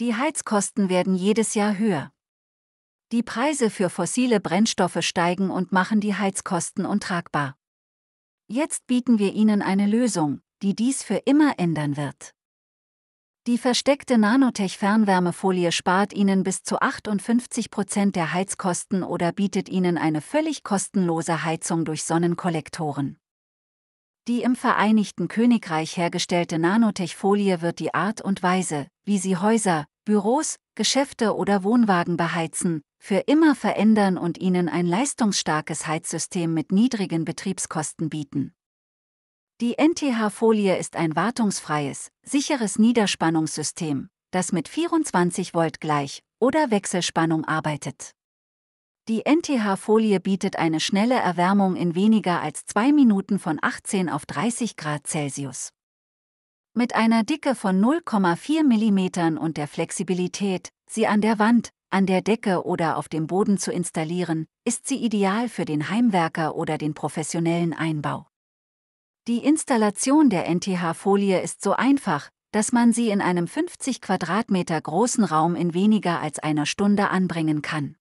Die Heizkosten werden jedes Jahr höher. Die Preise für fossile Brennstoffe steigen und machen die Heizkosten untragbar. Jetzt bieten wir Ihnen eine Lösung, die dies für immer ändern wird. Die versteckte Nanotech-Fernwärmefolie spart Ihnen bis zu 58 Prozent der Heizkosten oder bietet Ihnen eine völlig kostenlose Heizung durch Sonnenkollektoren. Die im Vereinigten Königreich hergestellte Nanotech-Folie wird die Art und Weise, wie sie Häuser, Büros, Geschäfte oder Wohnwagen beheizen, für immer verändern und ihnen ein leistungsstarkes Heizsystem mit niedrigen Betriebskosten bieten. Die NTH-Folie ist ein wartungsfreies, sicheres Niederspannungssystem, das mit 24 Volt gleich oder Wechselspannung arbeitet. Die NTH-Folie bietet eine schnelle Erwärmung in weniger als zwei Minuten von 18 auf 30 Grad Celsius. Mit einer Dicke von 0,4 mm und der Flexibilität, sie an der Wand, an der Decke oder auf dem Boden zu installieren, ist sie ideal für den Heimwerker oder den professionellen Einbau. Die Installation der NTH-Folie ist so einfach, dass man sie in einem 50 Quadratmeter großen Raum in weniger als einer Stunde anbringen kann.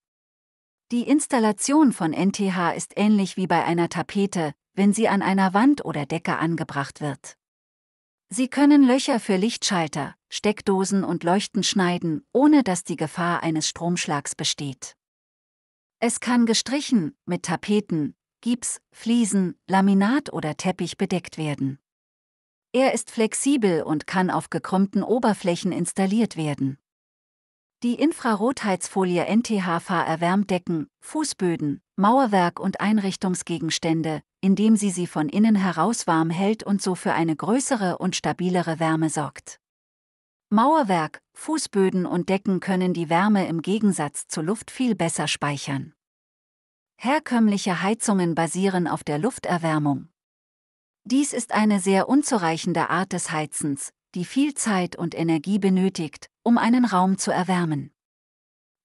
Die Installation von NTH ist ähnlich wie bei einer Tapete, wenn sie an einer Wand oder Decke angebracht wird. Sie können Löcher für Lichtschalter, Steckdosen und Leuchten schneiden, ohne dass die Gefahr eines Stromschlags besteht. Es kann gestrichen, mit Tapeten, Gips, Fliesen, Laminat oder Teppich bedeckt werden. Er ist flexibel und kann auf gekrümmten Oberflächen installiert werden. Die Infrarotheizfolie NTHV erwärmt Decken, Fußböden, Mauerwerk und Einrichtungsgegenstände, indem sie sie von innen heraus warm hält und so für eine größere und stabilere Wärme sorgt. Mauerwerk, Fußböden und Decken können die Wärme im Gegensatz zur Luft viel besser speichern. Herkömmliche Heizungen basieren auf der Lufterwärmung. Dies ist eine sehr unzureichende Art des Heizens, die viel Zeit und Energie benötigt, um einen Raum zu erwärmen.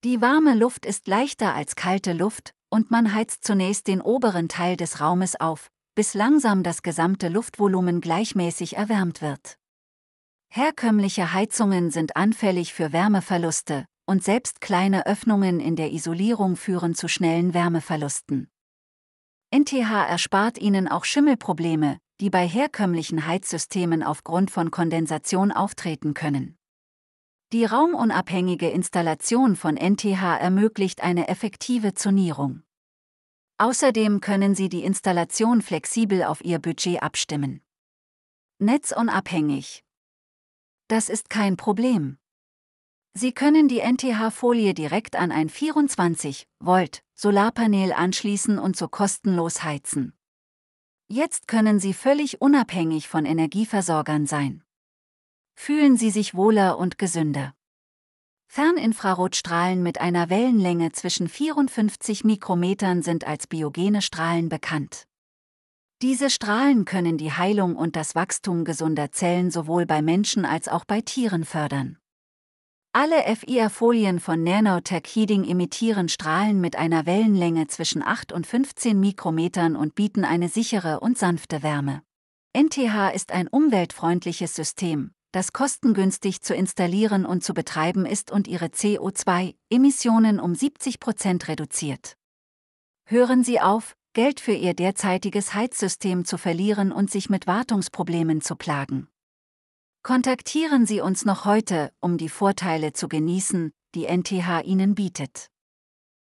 Die warme Luft ist leichter als kalte Luft und man heizt zunächst den oberen Teil des Raumes auf, bis langsam das gesamte Luftvolumen gleichmäßig erwärmt wird. Herkömmliche Heizungen sind anfällig für Wärmeverluste, und selbst kleine Öffnungen in der Isolierung führen zu schnellen Wärmeverlusten. NTH erspart ihnen auch Schimmelprobleme, die bei herkömmlichen Heizsystemen aufgrund von Kondensation auftreten können. Die raumunabhängige Installation von NTH ermöglicht eine effektive Zonierung. Außerdem können Sie die Installation flexibel auf Ihr Budget abstimmen. Netzunabhängig. Das ist kein Problem. Sie können die NTH-Folie direkt an ein 24 Volt Solarpanel anschließen und so kostenlos heizen. Jetzt können Sie völlig unabhängig von Energieversorgern sein fühlen sie sich wohler und gesünder. Ferninfrarotstrahlen mit einer Wellenlänge zwischen 54 Mikrometern sind als biogene Strahlen bekannt. Diese Strahlen können die Heilung und das Wachstum gesunder Zellen sowohl bei Menschen als auch bei Tieren fördern. Alle FIR-Folien von Nanotech Heating imitieren Strahlen mit einer Wellenlänge zwischen 8 und 15 Mikrometern und bieten eine sichere und sanfte Wärme. NTH ist ein umweltfreundliches System, das kostengünstig zu installieren und zu betreiben ist und ihre CO2-Emissionen um 70 Prozent reduziert. Hören Sie auf, Geld für Ihr derzeitiges Heizsystem zu verlieren und sich mit Wartungsproblemen zu plagen. Kontaktieren Sie uns noch heute, um die Vorteile zu genießen, die NTH Ihnen bietet.